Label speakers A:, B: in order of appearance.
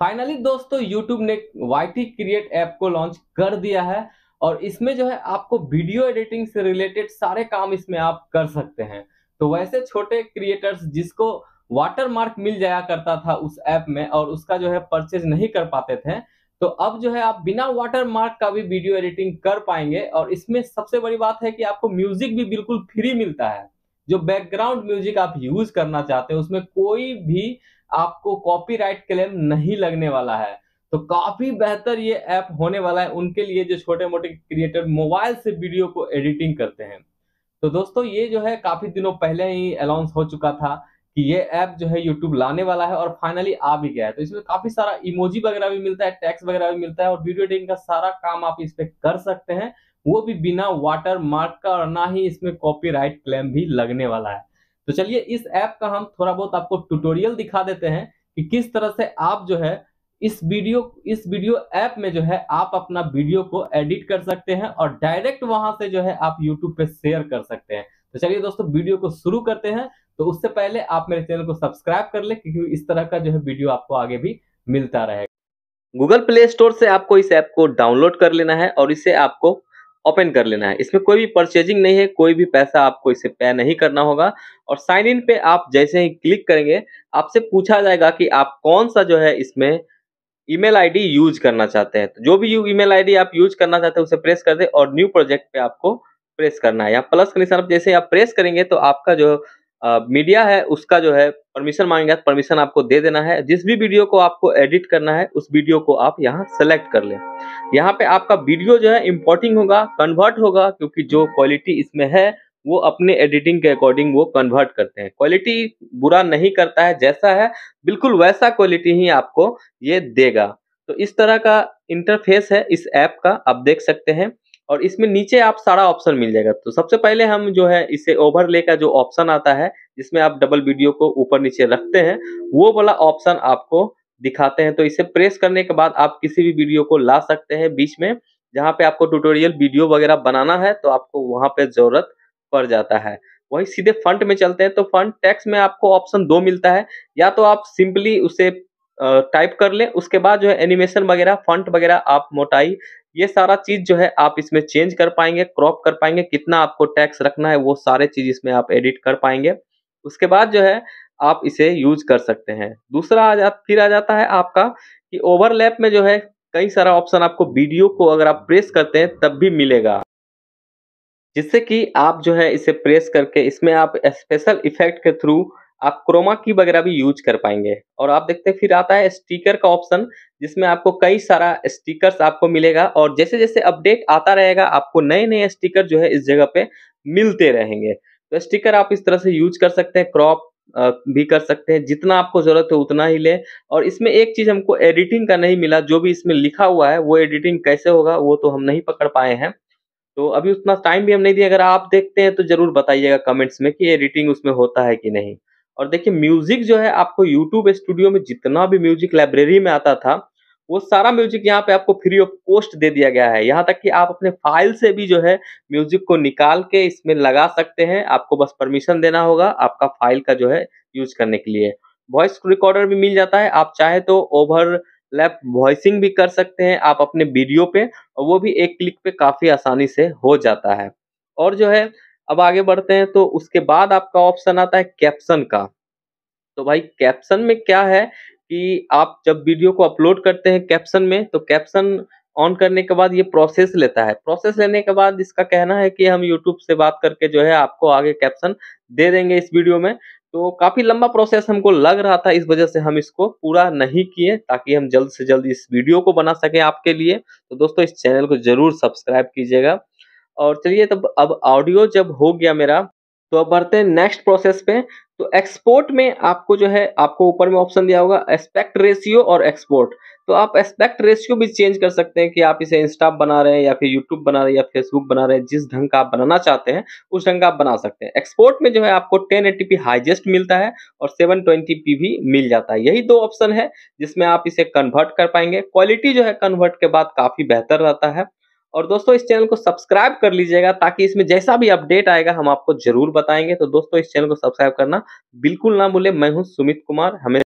A: finally दोस्तों YouTube ने Y Create app को लॉन्च कर दिया है और इसमें जो है आपको वीडियो एडिटिंग से रिलेटेड सारे काम इसमें आप कर सकते हैं तो वैसे छोटे क्रिएटर्स जिसको वाटरमार्क मिल जाया करता था उस ऐप में और उसका जो है परचेज नहीं कर पाते थे तो अब जो है आप बिना वाटरमार्क का भी वीडियो एडिटिंग कर पाएंगे और इसमें सबसे बड़ी बात है कि आपको म्यूजिक भी बिल्कुल फ्री मिलता है जो बैकग्राउंड म्यूजिक आप यूज करना चाहते हैं उसमें कोई भी आपको कॉपीराइट क्लेम नहीं लगने वाला है तो काफी बेहतर ये ऐप होने वाला है उनके लिए जो छोटे मोटे क्रिएटर मोबाइल से वीडियो को एडिटिंग करते हैं तो दोस्तों ये जो है काफी दिनों पहले ही अनाउंस हो चुका था कि ये ऐप जो है यूट्यूब लाने वाला है और फाइनली आ भी गया है तो इसमें काफी सारा इमोजी वगैरह भी मिलता है टैक्स वगैरह भी मिलता है और वीडियो एडिटिंग का सारा काम आप इस पर कर सकते हैं वो भी बिना वाटर मार्क का और ना ही इसमें कॉपी क्लेम भी लगने वाला है तो चलिए इस ऐप का हम थोड़ा बहुत आपको ट्यूटोरियल दिखा देते हैं कि किस तरह से आप जो है इस वीडियो इस वीडियो ऐप में जो है आप अपना वीडियो को एडिट कर सकते हैं और डायरेक्ट वहां से जो है आप यूट्यूब पे शेयर कर सकते हैं तो चलिए दोस्तों वीडियो को शुरू करते हैं तो उससे पहले आप मेरे चैनल को सब्सक्राइब कर ले क्योंकि इस तरह का जो है वीडियो आपको आगे भी मिलता रहेगा गूगल प्ले स्टोर से आपको इस ऐप को डाउनलोड कर लेना है और इसे आपको ओपन कर लेना है इसमें कोई भी परचेजिंग नहीं है कोई भी पैसा आपको इसे पे नहीं करना होगा और साइन इन पे आप जैसे ही क्लिक करेंगे आपसे पूछा जाएगा कि आप कौन सा जो है इसमें ईमेल आईडी यूज करना चाहते हैं तो जो भी ईमेल आईडी आप यूज करना चाहते हैं उसे प्रेस कर दे और न्यू प्रोजेक्ट पे आपको प्रेस करना है या प्लस के निशान जैसे आप प्रेस करेंगे तो आपका जो मीडिया है उसका जो है परमिशन मांगेगा तो परमिशन आपको दे देना है जिस भी वीडियो को आपको एडिट करना है उस वीडियो को आप यहाँ सेलेक्ट कर लें यहाँ पे आपका वीडियो जो है इम्पोर्टिंग होगा कन्वर्ट होगा क्योंकि जो क्वालिटी इसमें है वो अपने एडिटिंग के अकॉर्डिंग वो कन्वर्ट करते हैं क्वालिटी बुरा नहीं करता है जैसा है बिल्कुल वैसा क्वालिटी ही आपको ये देगा तो इस तरह का इंटरफेस है इस ऐप का आप देख सकते हैं और इसमें नीचे आप सारा ऑप्शन मिल जाएगा तो सबसे पहले हम जो है इसे ओवरले का जो ऑप्शन आता है जिसमें आप डबल वीडियो को ऊपर नीचे रखते हैं वो वाला ऑप्शन आपको दिखाते हैं तो इसे प्रेस करने के बाद आप किसी भी वीडियो को ला सकते हैं बीच में जहाँ पे आपको ट्यूटोरियल वीडियो वगैरह बनाना है तो आपको वहाँ पे जरूरत पड़ जाता है वही सीधे फंट में चलते हैं तो फंड टैक्स में आपको ऑप्शन दो मिलता है या तो आप सिंपली उसे टाइप कर लें उसके बाद जो है एनिमेशन वगैरह फंट वगैरह आप मोटाई ये सारा चीज जो है आप इसमें चेंज कर पाएंगे क्रॉप कर पाएंगे कितना आपको टैक्स रखना है वो सारे चीज इसमें आप एडिट कर पाएंगे उसके बाद जो है आप इसे यूज कर सकते हैं दूसरा आ जा फिर आ जाता है आपका कि ओवरलैप में जो है कई सारा ऑप्शन आपको वीडियो को अगर आप प्रेस करते हैं तब भी मिलेगा जिससे कि आप जो है इसे प्रेस करके इसमें आप स्पेशल इफेक्ट के थ्रू आप क्रोमा की वगैरह भी यूज कर पाएंगे और आप देखते हैं फिर आता है स्टिकर का ऑप्शन जिसमें आपको कई सारा स्टिकर्स आपको मिलेगा और जैसे जैसे अपडेट आता रहेगा आपको नए नए स्टिकर जो है इस जगह पे मिलते रहेंगे तो स्टिकर आप इस तरह से यूज कर सकते हैं क्रॉप भी कर सकते हैं जितना आपको ज़रूरत है उतना ही ले और इसमें एक चीज़ हमको एडिटिंग का नहीं मिला जो भी इसमें लिखा हुआ है वो एडिटिंग कैसे होगा वो तो हम नहीं पकड़ पाए हैं तो अभी उतना टाइम भी हम नहीं दिए अगर आप देखते हैं तो ज़रूर बताइएगा कमेंट्स में कि एडिटिंग उसमें होता है कि नहीं और देखिए म्यूजिक जो है आपको यूट्यूब स्टूडियो में जितना भी म्यूजिक लाइब्रेरी में आता था वो सारा म्यूजिक यहाँ पे आपको फ्री ऑफ कॉस्ट दे दिया गया है यहाँ तक कि आप अपने फाइल से भी जो है म्यूजिक को निकाल के इसमें लगा सकते हैं आपको बस परमिशन देना होगा आपका फाइल का जो है यूज करने के लिए वॉइस रिकॉर्डर भी मिल जाता है आप चाहे तो ओवर लैप वॉइसिंग भी कर सकते हैं आप अपने वीडियो पे और वो भी एक क्लिक पे काफी आसानी से हो जाता है और जो है अब आगे बढ़ते हैं तो उसके बाद आपका ऑप्शन आता है कैप्शन का तो भाई कैप्शन में क्या है कि आप जब वीडियो को अपलोड करते हैं कैप्शन में तो कैप्शन ऑन करने के बाद ये प्रोसेस लेता है प्रोसेस लेने के बाद इसका कहना है कि हम यूट्यूब से बात करके जो है आपको आगे कैप्शन दे देंगे इस वीडियो में तो काफ़ी लंबा प्रोसेस हमको लग रहा था इस वजह से हम इसको पूरा नहीं किए ताकि हम जल्द से जल्द इस वीडियो को बना सकें आपके लिए तो दोस्तों इस चैनल को जरूर सब्सक्राइब कीजिएगा और चलिए तब तो अब ऑडियो जब हो गया मेरा तो अब बढ़ते हैं नेक्स्ट प्रोसेस पे तो एक्सपोर्ट में आपको जो है आपको ऊपर में ऑप्शन दिया होगा एस्पेक्ट रेशियो और एक्सपोर्ट तो आप एस्पेक्ट रेशियो भी चेंज कर सकते हैं कि आप इसे इंस्टा बना रहे हैं या फिर यूट्यूब बना रहे हैं या फेसबुक बना रहे हैं जिस ढंग का आप बनाना चाहते हैं उस ढंग का आप बना सकते हैं एक्सपोर्ट में जो है आपको टेन एटी हाइजेस्ट मिलता है और सेवन ट्वेंटी पी भी मिल जाता है यही दो ऑप्शन है जिसमें आप इसे कन्वर्ट कर पाएंगे क्वालिटी जो है कन्वर्ट के बाद काफ़ी बेहतर रहता है और दोस्तों इस चैनल को सब्सक्राइब कर लीजिएगा ताकि इसमें जैसा भी अपडेट आएगा हम आपको जरूर बताएंगे तो दोस्तों इस चैनल को सब्सक्राइब करना बिल्कुल ना भूले मैं हूँ सुमित कुमार हमें